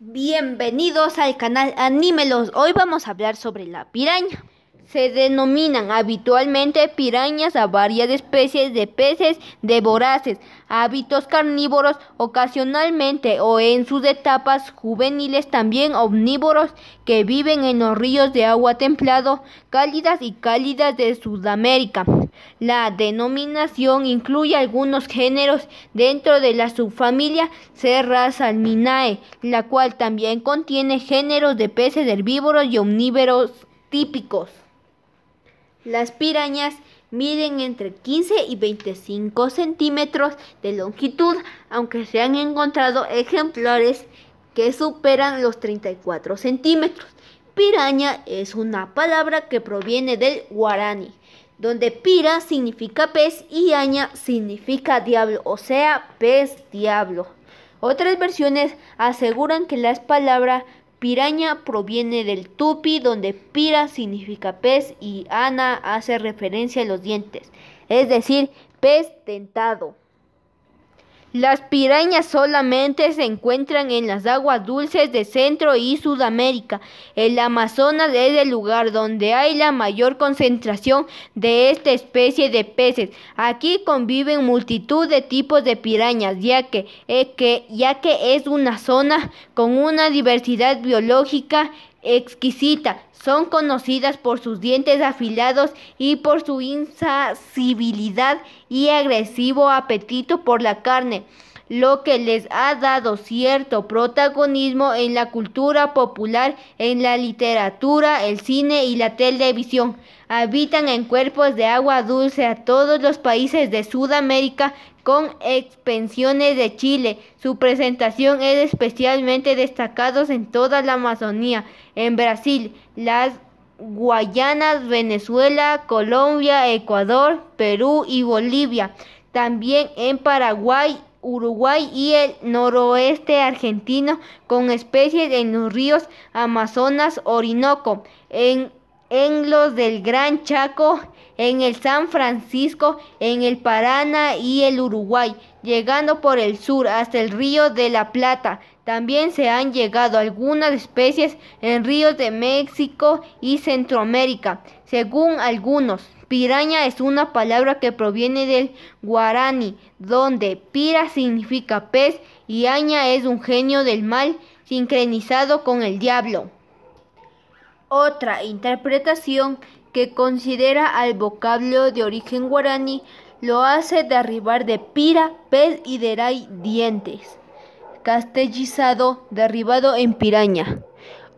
Bienvenidos al canal Anímelos. Hoy vamos a hablar sobre la piraña. Se denominan habitualmente pirañas a varias especies de peces de voraces, hábitos carnívoros ocasionalmente o en sus etapas juveniles también omnívoros que viven en los ríos de agua templado, cálidas y cálidas de Sudamérica. La denominación incluye algunos géneros dentro de la subfamilia Serrasalminae, la cual también contiene géneros de peces herbívoros y omnívoros típicos. Las pirañas miden entre 15 y 25 centímetros de longitud, aunque se han encontrado ejemplares que superan los 34 centímetros. Piraña es una palabra que proviene del guaraní, donde Pira significa pez y Aña significa diablo, o sea, pez diablo. Otras versiones aseguran que la palabra piraña proviene del tupi, donde pira significa pez y ana hace referencia a los dientes, es decir, pez dentado. Las pirañas solamente se encuentran en las aguas dulces de Centro y Sudamérica. El Amazonas es el lugar donde hay la mayor concentración de esta especie de peces. Aquí conviven multitud de tipos de pirañas, ya que, eh, es una zona con una diversidad biológica exquisita. Son conocidas por sus dientes afilados y por su insacibilidad y agresivo apetito por la carne lo que les ha dado cierto protagonismo en la cultura popular, en la literatura, el cine y la televisión. Habitan en cuerpos de agua dulce a todos los países de Sudamérica con extensiones de Chile. Su presentación es especialmente destacados en toda la Amazonía, en Brasil, las Guayanas, Venezuela, Colombia, Ecuador, Perú y Bolivia. También en Paraguay Uruguay y el noroeste argentino con especies en los ríos Amazonas, Orinoco, en, los del Gran Chaco, en el San Francisco, en el Paraná y el Uruguay, llegando por el sur hasta el río de la Plata. También se han llegado algunas especies en ríos de México y Centroamérica, según algunos. Piraña es una palabra que proviene del guarani, donde pira significa pez y aña es un genio del mal sincronizado con el diablo. Otra interpretación que considera al vocablo de origen guaraní lo hace derribar de pira, pez y deray dientes, castellizado, derribado en piraña.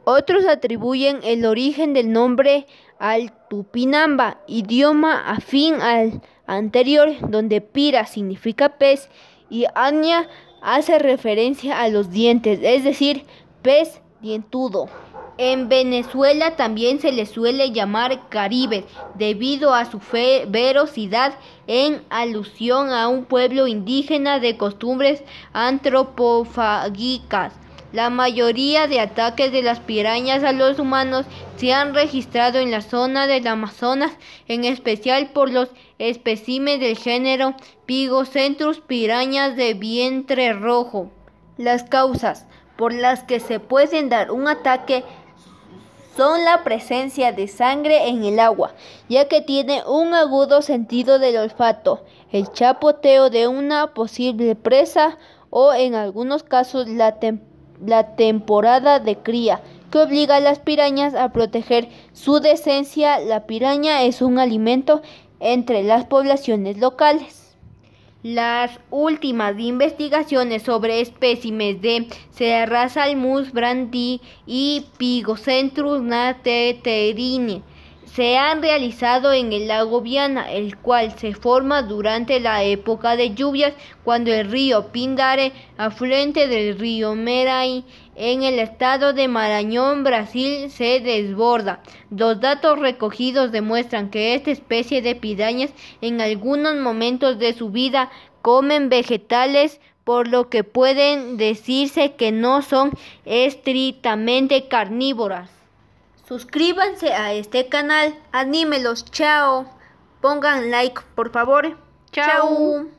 Otros atribuyen el origen del nombre al tupinamba, idioma afín al anterior, donde pira significa pez y aña hace referencia a los dientes, es decir, pez dientudo. En Venezuela también se le suele llamar Caribe debido a su verosidad en alusión a un pueblo indígena de costumbres antropofágicas. La mayoría de ataques de las pirañas a los humanos se han registrado en la zona del Amazonas, en especial por los especímenes del género Pigocentrus pirañas de vientre rojo. Las causas por las que se pueden dar un ataque son la presencia de sangre en el agua, ya que tiene un agudo sentido del olfato, el chapoteo de una posible presa o en algunos casos la temperatura la temporada de cría, que obliga a las pirañas a proteger su decencia. La piraña es un alimento entre las poblaciones locales. Las últimas investigaciones sobre especímenes de Salmus, brandy y Pigocentrus nateterini se han realizado en el lago Viana, el cual se forma durante la época de lluvias cuando el río Pindare, afluente del río Meray, en el estado de Marañón, Brasil, se desborda. Los datos recogidos demuestran que esta especie de pidañas en algunos momentos de su vida comen vegetales, por lo que pueden decirse que no son estrictamente carnívoras. Suscríbanse a este canal, anímelos, chao. Pongan like, por favor. Chao.